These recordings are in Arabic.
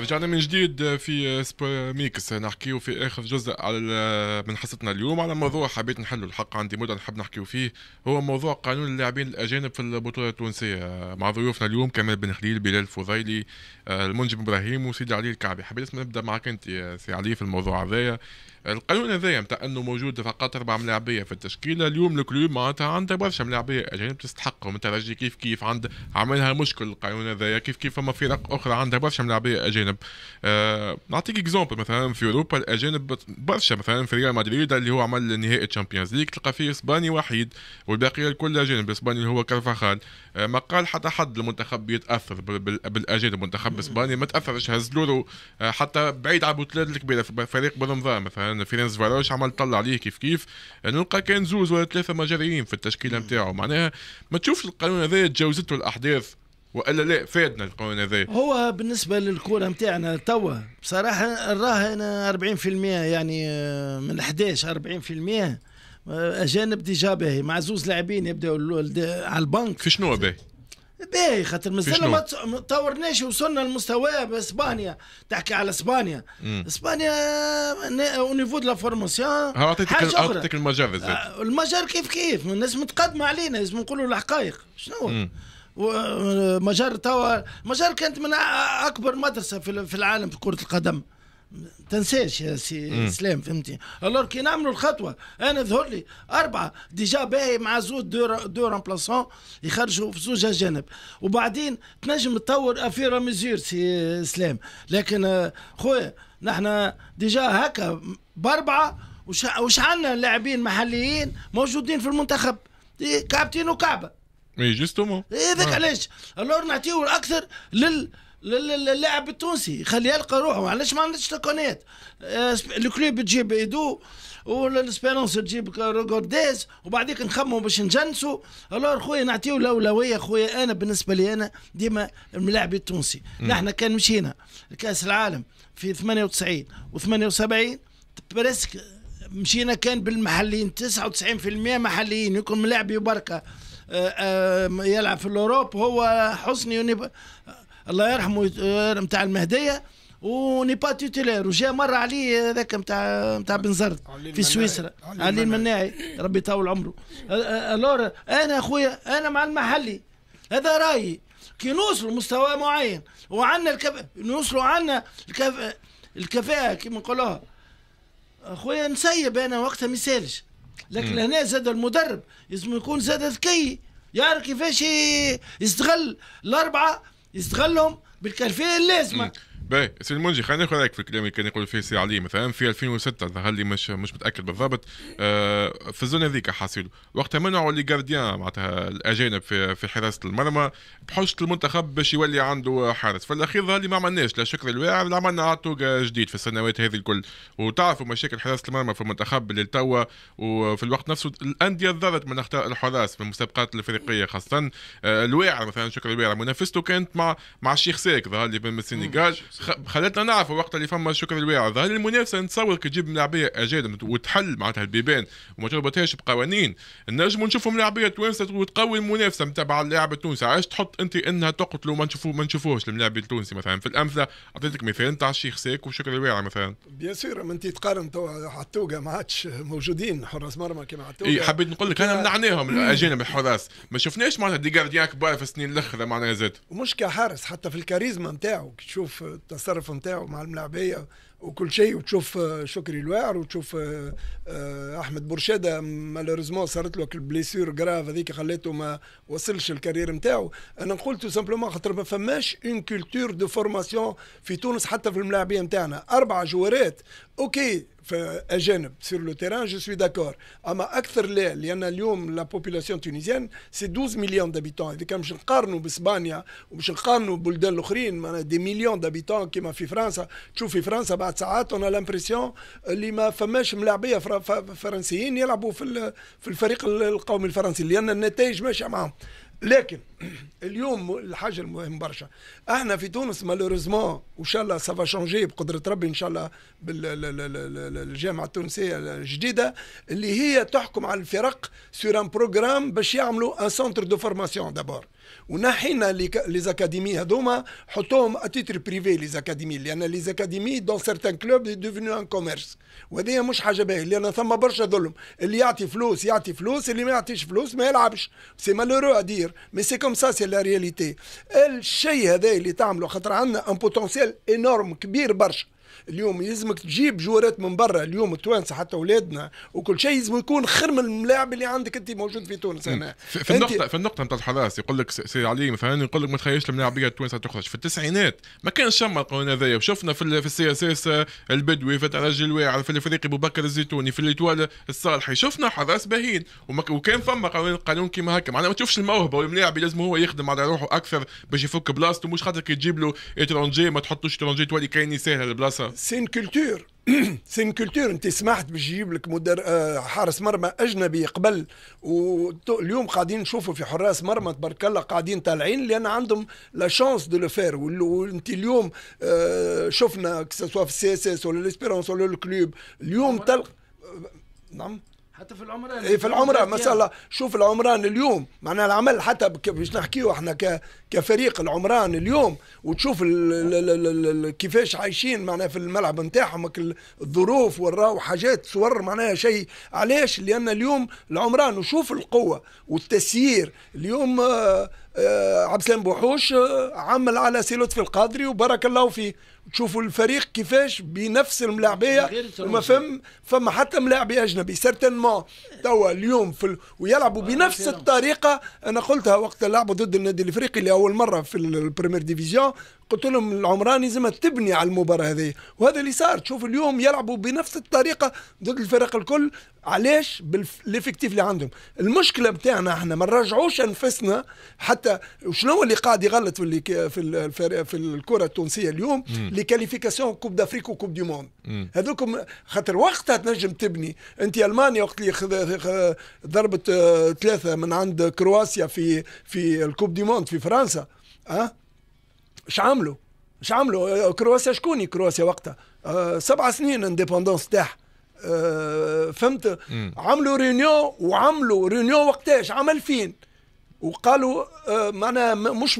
رجعنا من جديد في ميكس نحكيو في اخر جزء على من حصتنا اليوم على موضوع حبيت نحلو الحق عندي مده نحب نحكيو فيه هو موضوع قانون اللاعبين الاجانب في البطوله التونسيه مع ضيوفنا اليوم كمال بن خليل بلال الفضيلي آه، المنجم ابراهيم وسيدي علي الكعبي حبيت نبدا معك انت سي علي في الموضوع هذايا القانون هذايا نتاع انه موجود فقط اربع ملاعبيه في التشكيله اليوم الكلوب معناتها عندها برشا ملاعبيه اجانب تستحقهم الترجي كيف كيف عند عملها مشكل القانون هذايا كيف كيف فما فرق اخرى عندها برشا ملاعبيه اجانب آه نعطيك اكزومبل مثلا في اوروبا الاجانب برشا مثلا في ريال مدريد اللي هو عمل نهائي الشامبيونز ليج تلقى فيه اسباني وحيد والباقيه الكل اجانب اسباني اللي هو كرفخال آه ما قال حتى حد المنتخب يتاثر بالاجانب المنتخب الاسباني ما تاثرش هزلورو آه حتى بعيد على البطولات الكبيره فريق برمضان مثلا مثلا فيرنز فاروش عمل طلع عليه كيف كيف نلقى كان زوز ولا ثلاثه مجريين في التشكيله نتاعو معناها ما تشوفش القانون هذا تجاوزته الاحداث والا لا فادنا القانون هذا هو بالنسبه للكوره نتاعنا توا بصراحه راه انا 40% يعني من 11 40% اجانب ديجا باهي مع زوز لاعبين يبداوا على البنك في شنو باهي؟ باهي خاطر مازال ما تطورناش وصلنا لمستوى باسبانيا تحكي على اسبانيا اسبانيا او نيفو دو لا فورماسيون اعطيتك اعطيتك المجر زاد آه، المجر كيف كيف الناس متقدمه علينا لازم نقولوا الحقائق شنو هو آه، مجر توا مجر كانت من اكبر مدرسه في العالم في كره القدم تنساش يا سي اسلام فهمتني الور كي نعملوا الخطوه انا ظهر لي اربعه ديجا باهي مع زود دو دو رامبلاسون يخرجوا في زوج جانب وبعدين تنجم تطور افير ميزور سي اسلام لكن آه، خويا نحن ديجا هكا باربعه وش وش عندنا لاعبين محليين موجودين في المنتخب كعبتين وكعبه اي جوستومون هذاك آه. علاش الور نعطيو الاكثر لل للاعب التونسي خليه يلقى روحه علاش ما عندكش تقنيات الكلوب آه، تجيب ايدو والاسبيرونس تجيب روغورديز وبعديك نخمموا باش نجنسوا الور خويا نعطيو الاولويه خويا انا بالنسبه لي انا ديما الملاعب التونسي نحن كان مشينا لكاس العالم في 98 و78 بريسك مشينا كان بالمحليين 99% محليين يكون ملاعب بركه آه، آه، يلعب في الاوروب هو حسني الله يرحمه نتاع آه، المهديه وني با تيتيلير وجا مر عليه هذاك نتاع نتاع بن زرد في سويسرا علي المناعي ربي يطول عمره الور انا اخويا انا مع المحلي هذا رايي كي نوصلوا مستوى معين وعندنا الكف... نوصلوا عندنا الكف... الكفاءه كما نقولوها اخويا نسيب انا وقتها ما يسالش لكن هنا زاد المدرب لازم يكون زاد ذكي يعرف كيفاش يستغل الاربعه يستغلهم بالكلفيه اللازمه باهي سي المنجي خلينا ناخذ رايك في الكلام اللي كان يقول فيه سي علي مثلا في 2006 ظهر لي مش مش متاكد بالضبط آه في الزون هذيك حاصل وقتها منعوا لي جارديان معناتها الاجانب في, في حراسه المرمى بحوشه المنتخب باش يولي عنده حارس في الاخير ظهر لي ما عملناش لا شكر الواعر لا عملنا عطو جديد في السنوات هذه الكل وتعرفوا مشاكل حراسه المرمى في المنتخب اللي توا وفي الوقت نفسه الانديه ضرت من اخطاء الحراس في المسابقات الافريقيه خاصه آه الواعر مثلا شكر الواعر منافسته كانت مع مع الشيخ ساك ظهر لي من السنغال خلتنا نعرفوا وقت اللي فما شكر الواعظ هل المنافسه نتصور كي تجيب ملاعبيه اجاد وتحل معناتها البيبان وما تربطهاش بقوانين نجموا نشوفوا ملاعبيه توانسه وتقوي المنافسه نتاع اللاعب التونسي علاش تحط انت انها تقتلوا ما نشوفوه ما نشوفوهش الملاعب التونسي مثلا في الامثله اعطيتك مثال نتاع الشيخ ساك وشكر الواعي مثلا بيان سور انت تقارن تو حتوقه ما عادش موجودين حراس مرمى كما حتوقه اي حبيت نقول لك انا منعناهم الاجانب الحراس ما شفناش معناتها دي جارديان كبار في السنين الاخيره معناها زاد ومش كحارس حتى في الكاريزما نتاعو تشوف التصرف نتاعو مع الملاعبيه وكل شيء وتشوف آه، شكري الواعر وتشوف آه، آه، احمد برشاده مالوريزمون صارت له البليسور جراف هذيك خليته ما وصلش الكارير نتاعو انا نقول تو سامبلومون خاطر ما فماش اون كولتور دو فورماسيون في تونس حتى في الملاعبيه نتاعنا اربع جوارات اوكي À Genève, sur le terrain, je suis d'accord. Il y a une population tunisienne c'est 12 millions d'habitants. Et quand je suis en Espagne ou en Bulgarie, pays, on a des millions d'habitants qui sont en France. Si je suis en France, on a l'impression qu'il euh, y a des gens qui ont fait des français, qui ont fait des français. Il y a des gens qui fait des français. لكن اليوم الحاجه المهم برشا احنا في تونس مالوريزمون وان شاء الله سافا شونجي بقدره ربي ان شاء الله بالجامعه التونسيه الجديده اللي هي تحكم على الفرق سور ان بروغرام باش يعملوا ان سونتر دو فورماسيون دابور ونحينا لي زاكاديمي هذوما حطوهم اتيتر بريفي لي زاكاديمي لان لي زاكاديمي دون سيرتان كلوب ديفينو ان كوميرس وهذه مش حاجه باهيه لان ثم برشا ظلم اللي يعطي فلوس يعطي فلوس اللي ما يعطيش فلوس ما يلعبش سي مالورو ادير مي سي كوم سا سي لا رياليتي الشيء هذا اللي تعمله خاطر عندنا ان بوتونسيال انورم كبير برشا اليوم يلزمك تجيب جوارات من برا اليوم التوانسه حتى اولادنا وكل شيء يلزم يكون خير من الملاعب اللي عندك انت موجود في تونس هنا في النقطه في النقطه نتاع الحراس يقول لك سي علي مثلا يقول لك ما تخيلش الملاعبيه التوانسه تخرج في التسعينات ما كانش شمل القانون هذايا وشفنا في في السي اس اس آه، البدوي في الترجي الواعر في الافريقي بكر الزيتوني في الاتوال الصالحي شفنا حراس باهين وكان فما قانون قانون كيما هكا معناها ما تشوفش الموهبه والملاعب لازم هو يخدم على روحه اكثر باش يفك بلاصته مش خاطر كي تجيب له اترونجي ما تحطوش ترونجي تولي كاين يسهل البلاصه فرصه سي ان كولتور سي ان كولتور انت سمحت باش يجيب لك مدر... آه، حارس مرمى اجنبي قبل واليوم قاعدين نشوفوا في حراس مرمى تبارك الله قاعدين طالعين لان عندهم لا شونس دو لو فير وانت اليوم آه، شفنا كسوا في السي اس اس ولا ليسبيرونس ولا الكلوب اليوم تلقى آه، نعم حتى في العمران إيه، في العمران الله شوف العمران اليوم معناها العمل حتى باش نحكيو احنا كفريق العمران اليوم وتشوف كيفاش عايشين معناها في الملعب نتاعهم الظروف وراو حاجات صور معناها شيء علاش لان اليوم العمران وشوف القوه والتسيير اليوم آه، آه، عبد السلام بوحوش آه، عمل على سيلوت في القادري وبارك الله فيه تشوفوا الفريق كيفاش بنفس الملاعبيه وما فهم فما حتى ملاعبيه اجنبي سيرتينمون توا اليوم في ال... ويلعبوا آه، بنفس الطريقه انا قلتها وقت لعبوا ضد النادي الافريقي لاول مره في البريمير ديفيزيون قلت لهم العمراني ما تبني على المباراه هذه وهذا اللي صار تشوف اليوم يلعبوا بنفس الطريقه ضد الفرق الكل علاش بالافكتيف اللي عندهم المشكله بتاعنا احنا ما نرجعوش انفسنا حتى شنو اللي قاعد يغلط في في, في الكره التونسيه اليوم م. لي كاليفيكاسيون كوب دافريك وكوب دي موند هذوكم خاطر وقتها تنجم تبني انت المانيا وقت اللي ضربت آه، ثلاثه من عند كرواسيا في في الكوب دي موند في فرنسا ها اش عملوا؟ اش عملوا؟ آه، كرواسيا شكوني كرواسيا وقتها؟ أه سبع سنين انديبوندونس تاعها أه فهمت؟ مم. عملوا ريونيون وعملوا ريونيون وقتاش؟ عام 2000 وقالوا أه مش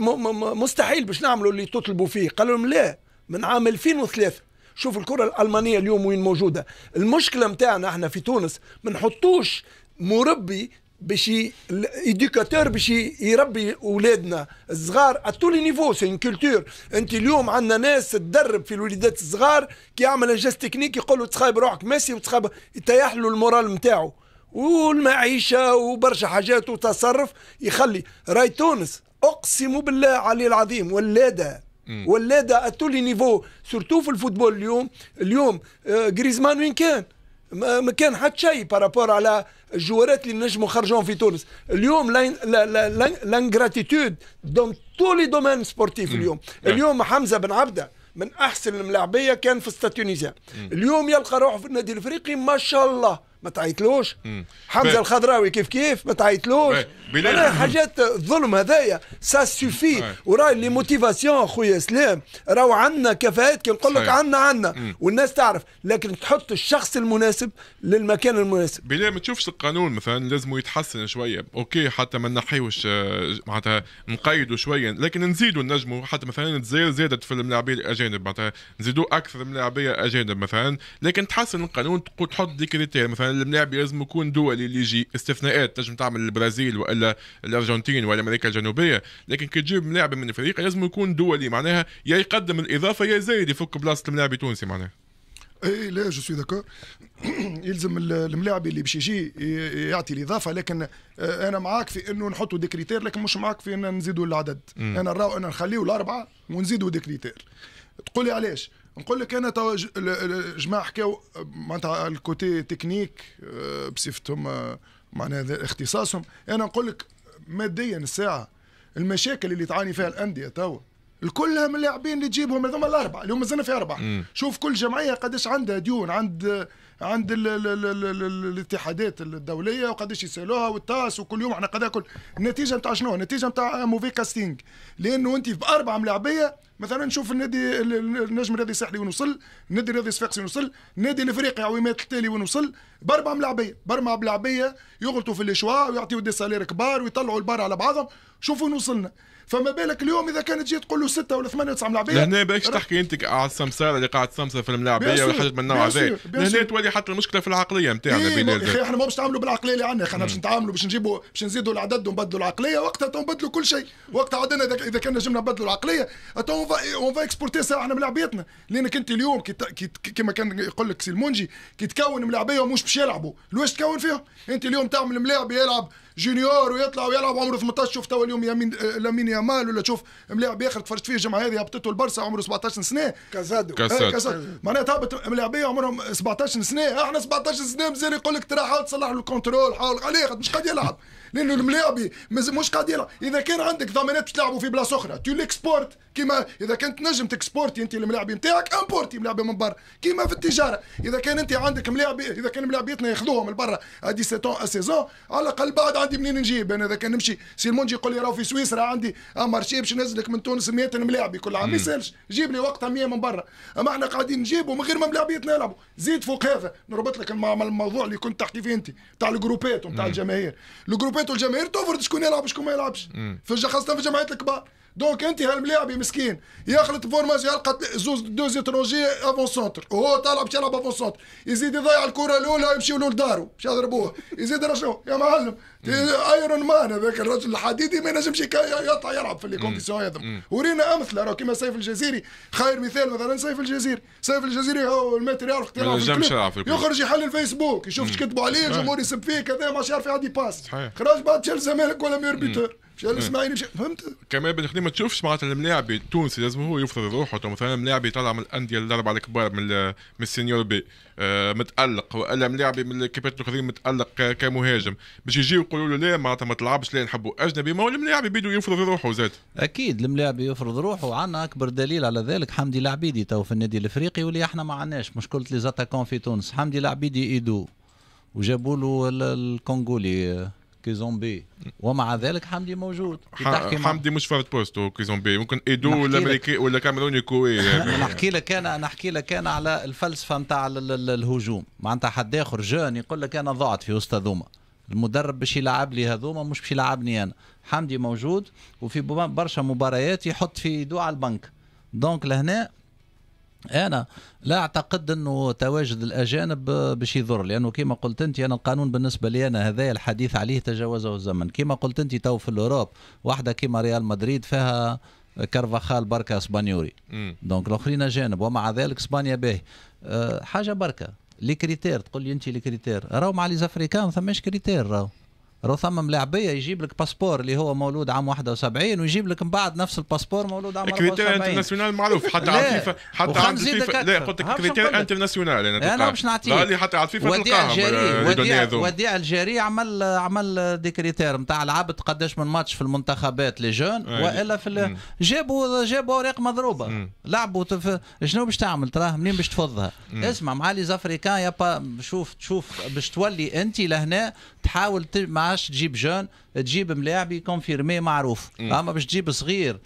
مستحيل باش نعملوا اللي تطلبوا فيه قالوا لهم لا من عام 2003 شوف الكره الالمانيه اليوم وين موجوده المشكله نتاعنا احنا في تونس ما نحطوش مربي باش ايديكاتور باش يربي اولادنا الصغار اتولي نيفو سي ان كولتور انت اليوم عندنا ناس تدرب في الوليدات الصغار كي يعمل جيست تكنيك يقول له تخايب روحك ميسي وتخايب يتيح له المورال نتاعو والمعيشه وبرشا حاجات وتصرف يخلي راي تونس اقسم بالله علي العظيم ولاده ولا اتولي نيفو سورتو في الفوتبول اليوم اليوم غريزمان آه، وين كان ما كان حتى شيء بارابور على الجوارات اللي نجموا خرجوهم في تونس اليوم لانغراتيتود دون تو لي دومين سبورتيف اليوم نعم. اليوم حمزه بن عبده من احسن الملاعبيه كان في ستاتونيزا اليوم يلقى روحه في النادي الافريقي ما شاء الله ما تعيطلوش حمزه الخضراوي كيف كيف ما تعيطلوش حاجات الظلم هذايا سا سوفي وراي لي موتيفاسيون خويا سلام راهو عندنا كفاءات كي نقول لك عندنا عندنا والناس تعرف لكن تحط الشخص المناسب للمكان المناسب بلا ما تشوفش القانون مثلا لازم يتحسن شويه اوكي حتى ما نحيوش آه، معناتها نقيدوا شويه لكن نزيدوا نجموا حتى مثلا الجزائر زادت في الملاعبين الاجانب معناتها نزيدوا اكثر ملاعبيه اجانب مثلا لكن تحسن القانون تحط دي كريتير مثلا الملاعب لازم يكون دولي اللي يجي استثناءات تنجم تعمل البرازيل والا الارجنتين ولا امريكا الجنوبيه لكن كي تجيب ملاعب من افريقيا لازم يكون دولي معناها يا يقدم الاضافه يا زايد يفك بلاصه الملاعب التونسي معناها اي لا جو سوي داكور يلزم الملاعب اللي باش يجي يعطي الاضافه لكن آه، انا معاك في انه نحطوا دي كريتير لكن مش معاك في ان نزيدوا العدد م. انا نراو انا نخليه الاربعه ونزيدوا دي كريتير تقول لي علاش نقول لك انا توا جماعه حكاو معناتها الكوتي تكنيك آه، بصفتهم آه، معناها اختصاصهم انا نقول لك ماديا الساعه المشاكل اللي تعاني فيها الانديه توا الكلهم اللاعبين اللي تجيبهم هذوما الاربعه اللي هما مازلنا في اربعه مم. شوف كل جمعيه قداش عندها ديون عند عند الـ الـ الـ الـ الـ الاتحادات الدوليه وقداش يسالوها والتاس وكل يوم احنا قد كل النتيجه نتاع شنو؟ النتيجه نتاع موفي كاستينج لانه انت باربعه ملاعبيه مثلا نشوف النادي النجم الرياضي الساحلي وين وصل، النادي الرياضي الصفاقسي وين وصل، النادي الافريقي عويمات التالي وين وصل، باربعه ملاعبيه، باربعه ملاعبيه يغلطوا في الاشواء ويعطيوا دي سالير كبار ويطلعوا البار على بعضهم، شوفوا وين وصلنا. فما بالك اليوم اذا كانت جيت تقول له سته ولا ثمانيه وتسعه ملاعبيه لهنا باش تحكي انت على السمساره اللي قاعد سمسه في الملاعبيه ولا حاجه من النوع هذا لهنا تولي حتى المشكله في العقليه نتاعنا إيه، بين اخي احنا ما باش نتعاملوا بالعقليه اللي عندنا احنا باش نتعاملوا باش نجيبوا باش نزيدوا العدد ونبدلوا العقليه وقتها تو نبدلوا كل شيء وقتها عدنا اذا كان نجمنا نبدلوا العقليه تو اون فا اكسبورتي ساعه احنا ملاعبيتنا لانك انت اليوم كما كان يقول لك سي المونجي كي تكون ملاعبيه ومش باش يلعبوا لواش تكون فيهم انت اليوم تعمل ملاعب يلعب جونيور ويطلع ويلعب عمره 18 شفت تو اليوم يمين آه، لامين يامال ولا تشوف ملاعب اخر تفرجت فيه الجمعه هذه هبطته البرسا عمره 17 سنه كازادو إيه، كازادو, كازادو. معناها تهبط ملاعبيه عمرهم 17 سنه احنا 17 سنه مزال يقول لك ترى حاول تصلح له الكنترول حاول عليه مش قد يلعب لانه الملاعب مش قادره اذا كان عندك ضمانات باش تلعبوا في بلاصه اخرى تو ليكسبورت كيما اذا كنت نجم تكسبورتي انت الملاعب نتاعك امبورتي ملاعب من برا كيما في التجاره اذا كان انت عندك ملاعب اذا كان ملاعبيتنا ياخذوهم من برا سيتون سيزون على الاقل بعد عندي منين نجيب انا اذا كان نمشي سي المونجي يقول لي راه في سويسرا عندي مارشي باش نزلك من تونس 100 ملاعبي كل عام ما يسالش جيب لي وقتها 100 من برا اما احنا قاعدين نجيبوا من غير ما ملاعبيتنا يلعبوا زيد فوق هذا نربط لك مع الموضوع اللي كنت تحكي فيه انت تاع الجروبات وتاع الجماهير الجروبات حكمته الجماهير توفر شكون يلعب وشكون ما يلعبش خاصه في جماعات الكبار دونك انت هالملاعبي مسكين يخلط فورماسيون يلقى زوز دوز اتروجي افون سونتر وهو طالع باش يلعب افون سونتر يزيد يضيع الكره الاولى يمشيوا له لداره باش يضربوه يزيد رشوه يا معلم ايرون مان هذاك الرجل الحديدي ما ينجمش يقطع يلعب في لي كومبيسيون ورينا امثله راه كيما سيف الجزيري خير مثال مثلا سيف الجزيري سيف الجزيري هو الماتريال اختراع يخرج يحل الفيسبوك يشوف ايش كتبوا عليه الجمهور يسب فيه كذا ما يعرف يعدي باس خرج بعد زمالك ولا ميربيتور إيه. اسماعيل مش فهمت كمان بدك ما تشوفش معناتها الملاعب التونسي لازم هو يفرض روحه مثلا ملاعب يطلع من الانديه الاربعه الكبار من من السينيور بي آه متالق والا ملاعب من الكيبات الاخرين متالق كمهاجم باش يجي يقولوا له لا معناتها ما تلعبش لا نحبوا اجنبي ما هو الملاعب يبيدو يفرض روحه زاد اكيد الملاعب يفرض روحه وعندنا اكبر دليل على ذلك حمدي العبيدي تو في النادي الافريقي واللي احنا ما عندناش مشكله لي زاتاكون في تونس حمدي العبيدي ايدو وجابوا له الكونغولي كيزومبي ومع ذلك حمدي موجود تحكي حمدي مش فرد بوست هو كيزومبي ممكن ايدو ولا امريكي ولا كاميروني كوي يعني. نحكي لك انا نحكي لك انا على الفلسفه نتاع الهجوم معناتها حد اخر جون يقول لك انا ضعت في وسط هذوما المدرب باش يلعب لي هذوما مش باش يلعبني انا حمدي موجود وفي برشا مباريات يحط في يدو على البنك دونك لهنا انا لا اعتقد انه تواجد الاجانب باش يضر لانه كما قلت انت انا القانون بالنسبه لي انا هذا الحديث عليه تجاوزه الزمن كما قلت انت تو في الاوروب واحده كما ريال مدريد فيها كارفاخال بركه اسبانيوري دونك الاخرين اجانب ومع ذلك اسبانيا به أه، حاجه بركه لي كريتير تقول لي انت لي كريتير راهو مع لي زافريكان ثماش كريتير راهو رو ثم ملاعبيه يجيب لك باسبور اللي هو مولود عام 71 ويجيب لك من بعد نفس الباسبور مولود عام 74 كريتير انترناسيونال معروف حتى على الفيفا حتى على الفيفا لا قلت لك كريتير انترناسيونال يعني انا انا باش نعطيك لا حتى على الفيفا وديع الجاري آه، وديع, الجاري عمل عمل دي كريتير نتاع لعبت قداش من ماتش في المنتخبات لي جون والا في جابوا جابوا اوراق مضروبه لعبوا شنو باش تعمل تراه منين باش تفضها اسمع مع لي زافريكان يا شوف تشوف باش تولي انت لهنا تحاول مع عادش تجيب جون تجيب ملاعبي كونفيرمي معروف اما باش تجيب صغير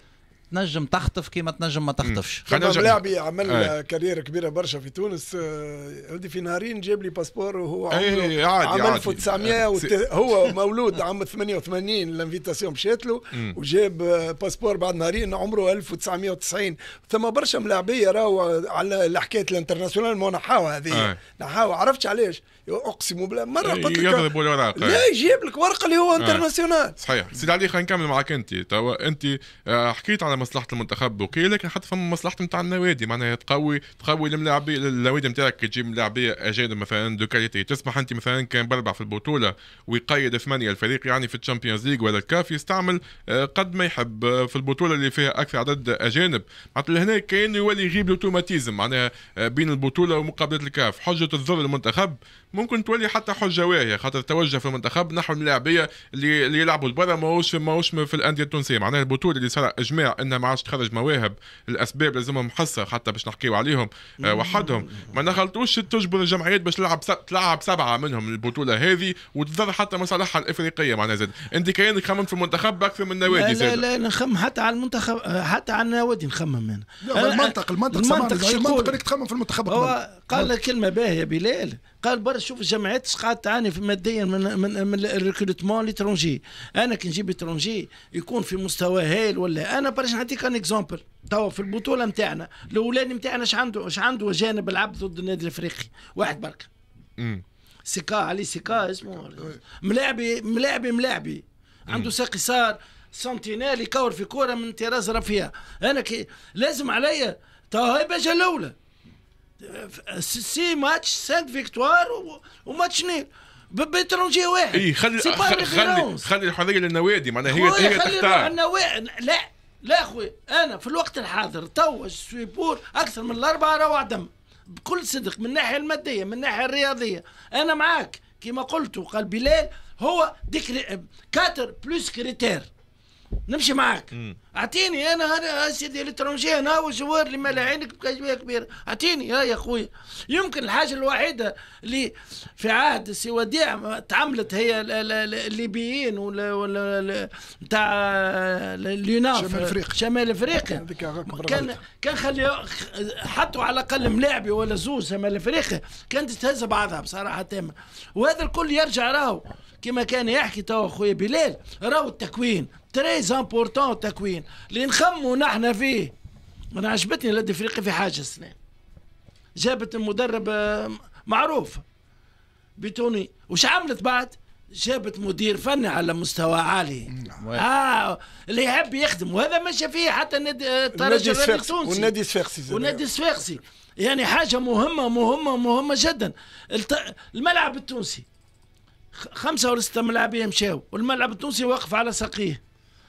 تنجم تخطف كيما تنجم ما تخطفش خلينا نرجع لاعب عمل آه. كارير كبيره برشا في تونس ودي آه، في نهارين جاب لي باسبور وهو إيه، عمله إيه، عادي عمل 1900 آه، وت... هو مولود عام 88 الانفيتاسيون مشات له وجاب باسبور بعد نهارين عمره 1990 ثم برشا ملاعبيه راهو على حكايه الانترناسيونال مو نحاوها هذه إيه. نحاوها عرفتش علاش اقسم بالله مره قلت لك يضرب الوراق لا يجيب لك ورقه اللي هو انترناسيونال صحيح سيدي علي خلينا نكمل معك انت توا انت آه، حكيت على على مصلحه المنتخب وكي لكن حتى فما مصلحه نتاع النوادي معناها تقوي تقوي الملاعبيه النوادي نتاعك تجيب ملاعبيه اجانب مثلا دو كاليتي تصبح انت مثلا كان بربع في البطوله ويقيد ثمانيه الفريق يعني في الشامبيونز ليج ولا الكاف يستعمل آه، قد ما يحب آه، في البطوله اللي فيها اكثر عدد اجانب معناتها لهنا كان يولي يغيب الاوتوماتيزم معناها آه، بين البطوله ومقابله الكاف حجه الظل المنتخب ممكن تولي حتى حجه واهيه خاطر توجه في المنتخب نحو اللاعبيه اللي اللي يلعبوا لبرا ماهوش ماهوش في الانديه التونسيه معناها البطوله اللي صار اجماع انها ما عادش تخرج مواهب الاسباب لازمهم حصه حتى باش نحكيو عليهم آه وحدهم ما نخلطوش تجبر الجمعيات باش تلعب تلعب سبعه منهم البطوله هذه وتضر حتى مصالحها الافريقيه معناها زاد انت كاين خمم في المنتخب اكثر من النوادي لا لا, لا نخمم حتى على المنتخب حتى على النوادي نخمم انا المنطق المنطق المنطق, المنطق, المنطق تخمم في المنتخب هو قال كلمه باهيه بلال قال برا شوف الجامعات قاعد تعاني ماديا من من, من الريكروتمون ليترونجي انا كي نجيب ترونجي يكون في مستوى هايل ولا انا برا نعطيك ان اكزومبل توا في البطوله نتاعنا الاولاني نتاعنا اش عنده اش عنده جانب العب ضد النادي الافريقي واحد برك سيكا علي سيكا اسمه ملاعبي ملاعبي ملاعبي عنده ساقي صار سنتينال يكور في كوره من طراز رفيع انا كي لازم عليا توا هاي باجا الاولى سي ماتش سانت فيكتوار وماتش نيل بيترونجي واحد اي خلي خلي خلي, الحريه للنوادي معناها هي هي تختار لا لا اخوي انا في الوقت الحاضر تو سويبور اكثر من الاربعه روع دم بكل صدق من الناحيه الماديه من الناحيه الرياضيه انا معاك كما قلت وقال بلال هو ديك كاتر بلوس كريتير نمشي معاك اعطيني انا هذا سيدي الترونجي انا والجوار اللي مالها عينك كبيره اعطيني ها يا اخوي يمكن الحاجه الوحيده اللي في عهد سي وديع تعملت هي الليبيين ولا ولا نتاع اليونان شمال افريقيا شمال افريقيا كان كان خلي حطوا على الاقل ملاعبي ولا زوز شمال افريقيا كانت تهز بعضها بصراحه تامه وهذا الكل يرجع راهو كما كان يحكي تو اخويا بلال راهو التكوين تريز امبورتون التكوين اللي نخموا نحن فيه انا عجبتني ولاد افريقيا في حاجه سنين جابت المدرب آه، معروف بتوني وش عملت بعد؟ جابت مدير فني على مستوى عالي نعم. اه اللي يحب يخدم وهذا ماشي فيه حتى النادي الترجي آه، التونسي والنادي السفيقسي والنادي السفيقسي يعني حاجه مهمه مهمه مهمه جدا الملعب التونسي خمسه ولا سته ملاعبين مشاو والملعب التونسي واقف على ساقيه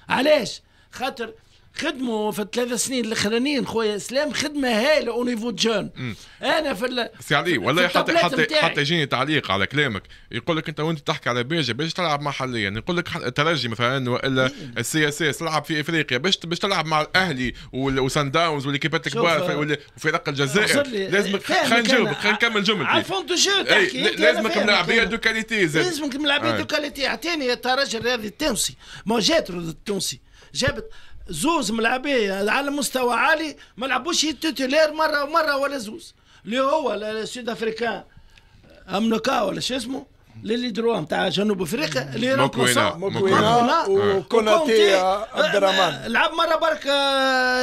علاش خاطر خدموا في الثلاث سنين الاخرانيين خويا اسلام خدمه هايله او نيفو جون انا في ال... سي علي والله حتى حتى حتى يجيني تعليق على كلامك يقول لك انت وانت تحكي على بيرجا باش تلعب محليا يعني يقول لك الترجي مثلا والا السي اس اس تلعب في افريقيا باش باش تلعب مع الاهلي وسان داونز والكيبات الكبار وفرق الجزائر لازمك خلينا نجاوبك خلينا نكمل جملتي عفون دو جو لازمك ملاعبيه آه. دو كاليتي لازمك ملاعبيه دو كاليتي اعطيني الترجي ترجي الرياضي التونسي ما جات التونسي جابت زوز ملعبيه على مستوى عالي ما لعبوش تيتولير مره ومره ولا زوز اللي هو السود افريكان امنوكا ولا شو اسمه للي دروا تاع جنوب افريقيا اللي مكوينا مكوينا آه. وكوناتي آه، عبد الرحمن آه، لعب مره برك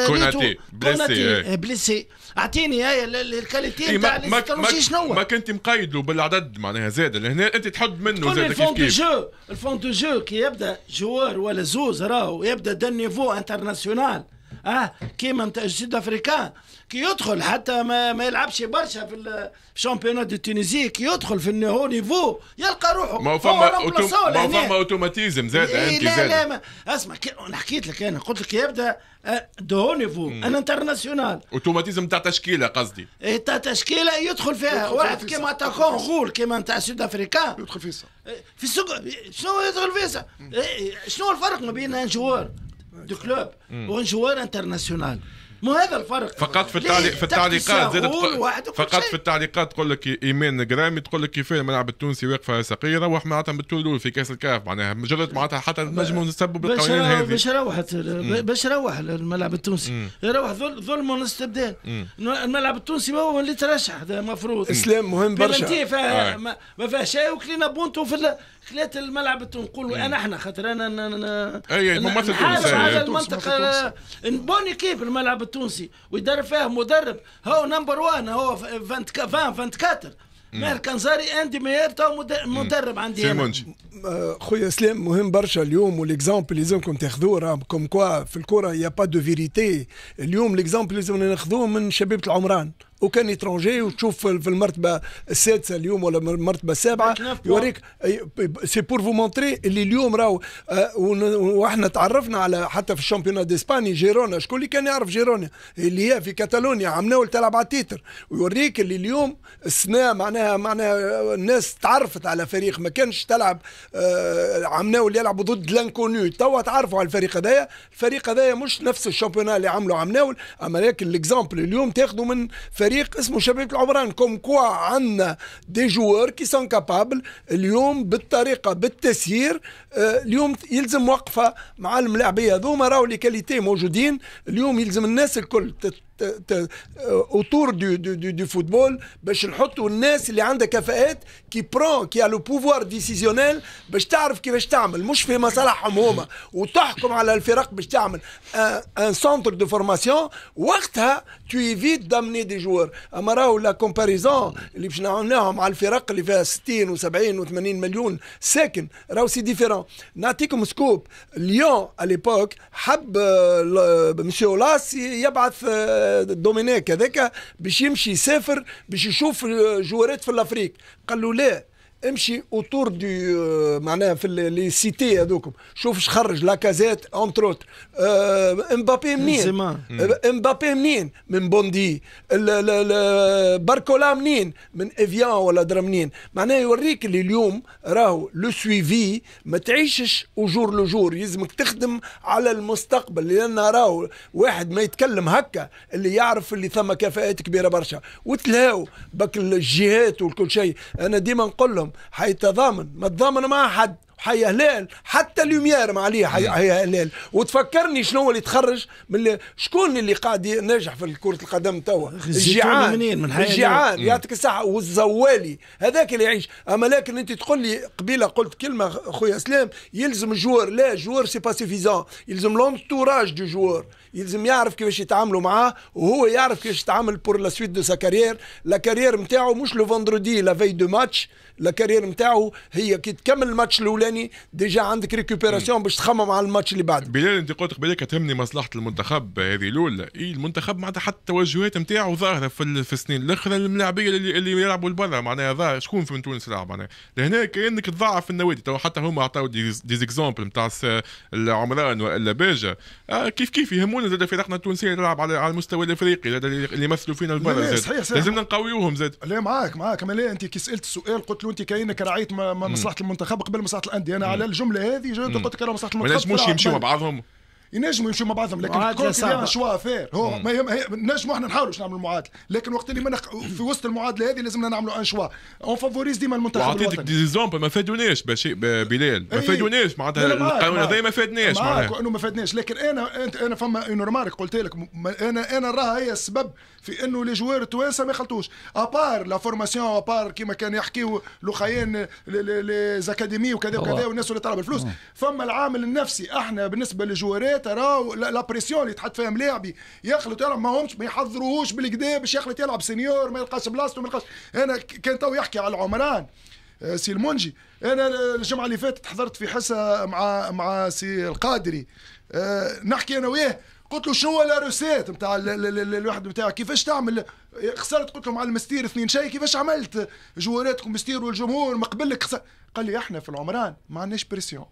كوناتي بليسي بليسي اعطيني هاي الكاليتي تاع ما كانوش شنو ما كنت مقيد له بالعدد معناها زاد لهنا انت تحد منه زاد الفون دو جو الفون دو جو كي يبدا جوار ولا زوز راهو يبدا دنيفو انترناسيونال اه كيما نتاع السيد افريكان كي يدخل حتى ما, ما يلعبش برشا في الشامبيونات دي تونيزي كي يدخل في النهو نيفو يلقى روحه ما هو فما ما هو فما اوتوماتيزم زاد انت إيه، لا لا ما اسمع انا حكيت لك انا قلت لك يبدا آه، دو نيفو ان انترناسيونال اوتوماتيزم تاع تشكيله قصدي ايه تاع تشكيله يدخل فيها واحد كيما تاكون غول كيما نتاع سود افريكان يدخل فيسا إيه، في السوق شنو يدخل فيسا إيه، شنو الفرق ما بين ان جوار دو كلوب وان جوار انترناسيونال مو هذا الفرق فقط في التعليق في التعليقات زادت فقط في التعليقات تقول لك ايمان جرامي تقول لك كيف الملعب التونسي واقفه صغيره واحنا معناتها بالتولول في كاس الكاف معناها مجرد معناتها حتى نجموا نسبوا بالقوانين هذه باش روحت باش روح الملعب التونسي يروح ظلم واستبدال الملعب التونسي هو اللي ترشح المفروض اسلام مهم برشا آه. ما فيهاش وكلينا بونتو في خلات الملعب تنقول انا احنا خاطر انا انا انا اي الممثل التونسي على المنطقه بون كيب الملعب التونسي ويدرب فيها مدرب هو نمبر وان هو 24 ماهر كانزاري اندي مير تو مدرب عندي خويا اسلام مهم برشا اليوم والاكزامبل لازمكم تاخذوه راه كوم كوا في الكره يا با دو فيريتي اليوم الاكزامبل لازم ناخذوه من شبيبه العمران وكان اترونجي وتشوف في المرتبه السادسه اليوم ولا المرتبه السابعه يوريك سي بور فو مونتري اللي اليوم راهو آه، واحنا تعرفنا على حتى في دي ديسباني جيرونا شكون اللي كان يعرف جيرونا اللي هي في كاتالونيا عمناول تلعب على التيتر ويوريك اللي اليوم السنه معناها معناها آه، الناس تعرفت على فريق ما كانش تلعب آه، عمناول يلعبوا ضد لانكوني توا تعرفوا على الفريق هذايا الفريق هذايا مش نفس الشامبيونات اللي عملوا عمناول اما لكن الاكزامبل اليوم تاخذوا من فريق فريق اسمه شبيبه العمران كوم كوا عندنا دي جوار كي سون كابابل اليوم بالطريقه بالتسيير آه، اليوم يلزم وقفه مع الملاعبيه هذوما راهو لي كاليتي موجودين اليوم يلزم الناس الكل اوتور دو دو دو فوتبول باش نحطوا الناس اللي عندها كفاءات كي برون كي لو بوفوار ديسيزيونيل باش تعرف كيفاش تعمل مش في مصالحهم هما وتحكم على الفرق باش تعمل ان سونتر دو فورماسيون وقتها تو ايفيت دامني دي جوار اما راهو لا كومباريزون اللي باش نعملوها مع الفرق اللي فيها 60 و70 و80 مليون ساكن راهو سي ديفيرون نعطيكم سكوب ليون على ليبوك حب مسيو آه، لاس يبعث آه، دومينيك هذاك باش يمشي يسافر باش يشوف جوارات في الافريق قال له لا امشي اوتور دي euh, معناها في لي سيتي هذوكم شوف اش خرج لاكازيت اونتروت آه امبابي منين امبابي آه، منين من بوندي باركولا منين من افيان ولا درا منين معناها يوريك اللي اليوم راهو لو سويفي ما تعيشش وجور لجور يلزمك تخدم على المستقبل لان راهو واحد ما يتكلم هكا اللي يعرف اللي ثم كفاءات كبيره برشا وتلهاو بك الجهات وكل شيء انا ديما نقول لهم حيتضامن ما تضامن مع حد حي هلال حتى ما نعم. عليه حي, حي هلال وتفكرني شنو اللي تخرج من اللي شكون اللي قاعد ناجح في كره القدم توا الجيعان منين من الجيعان يعطيك الصحه والزوالي هذاك اللي يعيش اما لكن انت تقول لي قبيله قلت كلمه خويا سلام يلزم الجوار لا جوار سي با سيفيزون يلزم لونتوراج دو جوار يلزم يعرف كيفاش يتعاملوا معاه وهو يعرف كيفاش يتعامل بور لا سويت دو سا كارير لا كارير نتاعو مش لو فوندرودي لا في دو ماتش كارير نتاعو هي كي تكمل الماتش الاولاني ديجا عندك ريكوبيراسيون باش تخمم على الماتش اللي بعده بلال انت قلت قبل كتهمني مصلحه المنتخب هذه الاولى اي المنتخب معناتها حتى التوجهات نتاعو ظاهره في, السنين الاخرى الملاعبيه اللي, اللي يلعبوا لبرا معناها ظاهر شكون في تونس يلعب معناها لهنا كانك تضعف النوادي تو حتى هما عطاو دي زيكزومبل نتاع العمران والا باجا آه، كيف كيف يهمونا زاد فرقنا التونسيه تلعب على المستوى الافريقي اللي يمثلوا فينا البرا زاد لازمنا نقويوهم زاد لا معاك معاك اما انت كي سالت السؤال قلت قلت له انت كاينك راعيت مصلحه المنتخب قبل مصلحه الانديه انا على الجمله هذه قلت لك مصلحه المنتخب ما نجموش يمشيوا مع بعضهم ينجموا يمشوا مع بعضهم لكن الكل كلها شوا فير هو ما يهم نجموا احنا نحاولوا نعملوا المعادله لكن وقت اللي منخ... في وسط المعادله هذه لازمنا نعملوا ان شوا اون فافوريز ديما المنتخب وعطيتك دي زومبل ما فادوناش بشي... بلال ما إيه. فادوناش معناتها القانون هذا ما فادناش معناتها انه ما فادناش لكن انا انت انا فما اون رمارك قلت لك انا انا راها هي السبب في انه لي جوار التوانسه ما يخلطوش ابار لا فورماسيون ابار كيما كان يحكيو لوخيان لي زاكاديمي وكذا وكذا والناس اللي طلب الفلوس فما العامل النفسي احنا بالنسبه للجوارات تراه لا بريسيون اللي تحط فيها ملاعبي يخلط يلعب ما همش ما يحضروهوش بالكدا باش يخلط يلعب سينيور ما يلقاش بلاصته ما يلقاش انا كان تو يحكي على العمران آه، سي المنجي انا الجمعه اللي فاتت حضرت في حصه مع مع سي القادري آه، نحكي انا وياه قلت له شنو لا روسيت نتاع الواحد نتاعك كيفاش تعمل خسرت قلت له على المستير اثنين شيء كيفاش عملت جواراتكم مستير والجمهور مقبلك خسر قال لي احنا في العمران ما عندناش بريسيون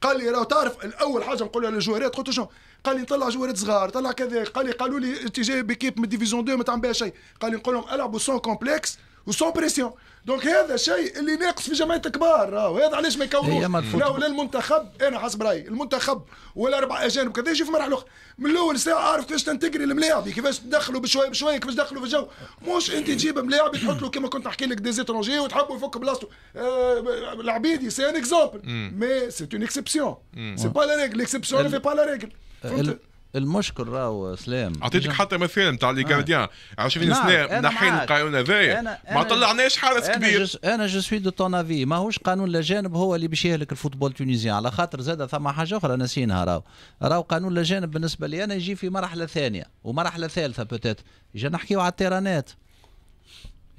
قال لي لو تعرف الاول حاجه نقولها للجوارات قلت له شنو قال لي نطلع جوارات صغار طلع كذا قال لي قالوا لي انت جاي بكيب من ديفيزيون 2 ما تعمل بها شيء قال لي نقول لهم العبوا سون كومبلكس وسون بريسيون دونك هذا الشيء اللي ناقص في جمعيه الكبار راهو هذا علاش ما يكونوش لا ولا المنتخب انا حسب رايي المنتخب والاربع اجانب كذا يجي في مرحله اخرى من الاول ساعه عارف كيفاش تنتجري الملاعب كيفاش تدخلوا بشويه بشويه كيفاش تدخلوا في الجو مش انت تجيب ملاعب تحط له كما كنت نحكي لك ديزيترونجي وتحبوا يفك بلاصته آه العبيدي سي ان اكزومبل مي سي اون اكسبسيون سي با لا ريغل الاكسبسيون في با لا ريغل المشكل راهو سلام اعطيتك حتى مثال نتاع لي جارديان 20 سنه نحينا القانون هذايا ما طلعناش حارس كبير جس... انا جو سوي دو طون افي ماهوش قانون الاجانب هو اللي باش يهلك الفوتبول التونسي على خاطر زاد ثم حاجه اخرى نسينها راهو راهو قانون الاجانب بالنسبه لي انا يجي في مرحله ثانيه ومرحله ثالثه بوتيت اجا نحكيو على التيرانات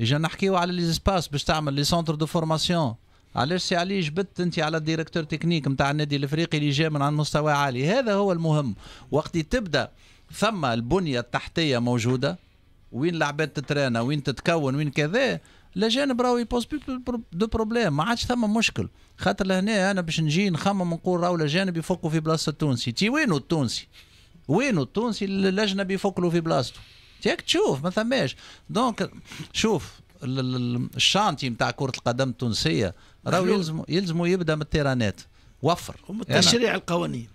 اجا نحكيو على لي سباس باش تعمل لي سونتر دو فورماسيون علاش سي علي جبدت انت على الديريكتور تكنيك نتاع النادي الافريقي اللي جاء من على مستوى عالي هذا هو المهم وقت تبدا ثم البنيه التحتيه موجوده وين لعبات تترانى وين تتكون وين كذا لجانب راهو يبوز دو بروبليم ما عادش ثم مشكل خاطر لهنا انا باش نجي نخمم نقول راهو لجانب يفكوا في بلاصه التونسي تي وينو التونسي وينو التونسي الاجنبي يفكلوا في بلاصته ياك تشوف ما ثماش دونك شوف الشانتي نتاع كره القدم التونسيه راهو يلزم يلزموا يبدا من التيرانات وفر تشريع يعني القوانين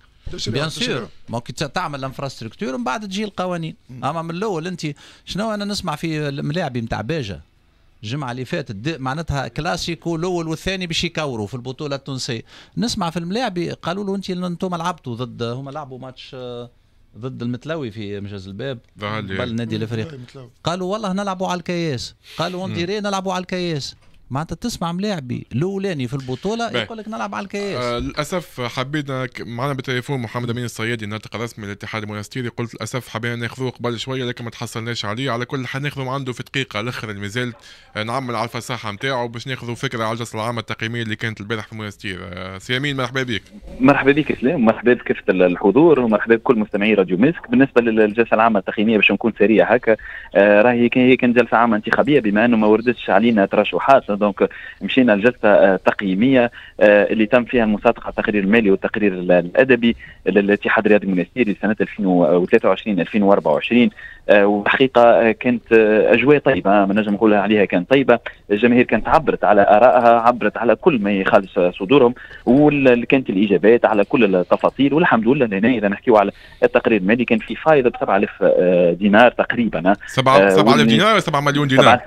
بيان سور ما تعمل الانفراستركتور من بعد تجي القوانين اما من الاول انت شنو انا نسمع في ملاعبي نتاع باجه الجمعه اللي فاتت معناتها كلاسيكو الاول والثاني باش يكوروا في البطوله التونسيه نسمع في الملاعب قالوا له انت انتم لعبتوا ضد هما لعبوا ماتش آه ضد المتلوي في مجاز الباب قبل نادي الافريقي قالوا والله نلعبوا على الكياس قالوا اون نلعبوا على الكياس معناتها تسمع ملاعبي الاولاني في البطوله يقول لك نلعب على الكياس آه للاسف حبينا معنا بالتليفون محمد امين الصيادي الناطق الرسمي للاتحاد المونستيري قلت للاسف حبينا ناخذوه قبل شويه لكن ما تحصلناش عليه على كل حناخذه عنده في دقيقه الاخر اللي مازال آه، نعمل على الفصاحه نتاعو باش ناخذوا فكره على الجلسه العامه التقييميه اللي كانت البارح في المونستير آه سي امين مرحبا بك مرحبا بك اسلام مرحبا بكافه الحضور ومرحبا بكل مستمعي راديو ميسك بالنسبه للجلسه العامه التقييميه باش نكون سريع هكا آه راهي كانت جلسه عامه انتخابيه بما انه ما وردتش علينا ترشحات دونك euh, مشينا لجلسه آه، تقييميه آه، اللي تم فيها مسابقه التقرير المالي والتقرير الادبي للاتحاد الرياضي المنستيري لسنه 2023 2024 وحقيقه كانت آه، اجواء طيبه ما نجم نقولها عليها كانت طيبه الجماهير كانت عبرت على ارائها عبرت على كل ما يخالف صدورهم واللي كانت الاجابات على كل التفاصيل والحمد لله لهنا اذا نحكيو على التقرير المالي كان في فائده ب 7000 دينار تقريبا 7000 دينار 7 مليون دينار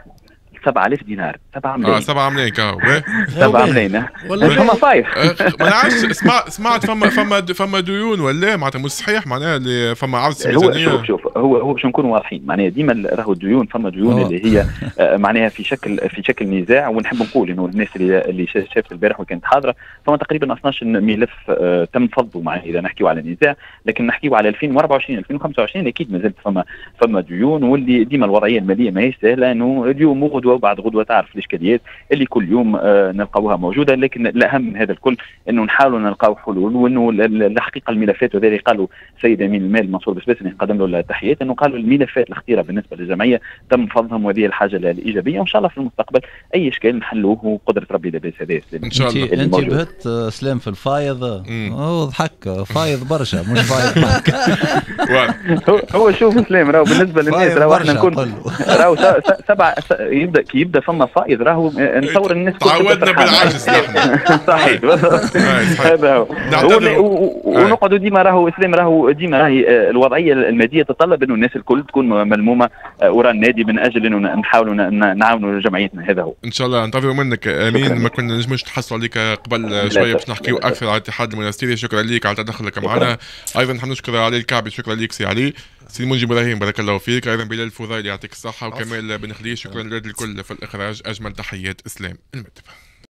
7000 دينار 7 ملايين اه 7 ملايين كاو إيه؟ 7 ملايين فما فايح آه، ما نعرفش سمع سمعت فما فما فما ديون ولا إيه؟ معناتها مش صحيح معناها اللي فما عجز هو شوف شوف هو هو باش نكونوا واضحين معناها ديما راهو الديون فما ديون آه. اللي هي آه، معناها في شكل في شكل نزاع ونحب نقول انه الناس اللي اللي شافت البارح وكانت حاضره فما تقريبا 12 ملف تم فضه معناها اذا نحكيو على نزاع لكن نحكيو على 2024 2025 اكيد مازالت فما فما ديون واللي ديما الوضعيه الماليه ماهيش سهله انه اليوم وغدوه غدوه وبعد غدوه تعرف الاشكاليات اللي كل يوم آه، نلقاوها موجوده لكن الاهم من هذا الكل انه نحاولوا نلقاو حلول وانه الحقيقه الملفات وذلك قالوا السيد امين المال منصور بسباسي نقدم له التحيات انه قالوا الملفات الخطيره بالنسبه للجمعيه تم فضهم وهذه الحاجه الايجابيه وان شاء الله في المستقبل اي اشكال نحلوه وقدره ربي لاباس هذا سلام ان شاء الله انت بهت آه، سلام في الفايض ضحك فايض برشا مش فايض هو شوف سلام راهو بالنسبه للناس راهو احنا نكون راهو سبعه يبدا كي يبدا فما فائض راهو آه، نصور الناس تعودنا بالعجز صحيح هذا هو آه. ونقعدوا ديما راهو اسلام راهو ديما راهي آه، الوضعيه الماديه تتطلب انه الناس الكل تكون ملمومه وراء النادي من اجل انه نحاولوا نعاونوا جمعيتنا هذا هو ان شاء الله ننتظروا منك امين ما كنا نجمش نحصلوا عليك قبل شويه باش نحكيو اكثر على الاتحاد المنستيري شكرا لك على تدخلك معنا ايضا نحب نشكر علي الكعبي شكرا لك سي علي سي منجي ابراهيم بارك الله فيك ايضا بلال الفضيل يعطيك الصحه وكمال بن خليل شكرا للكل في الاخراج اجمل تحيات اسلام المدب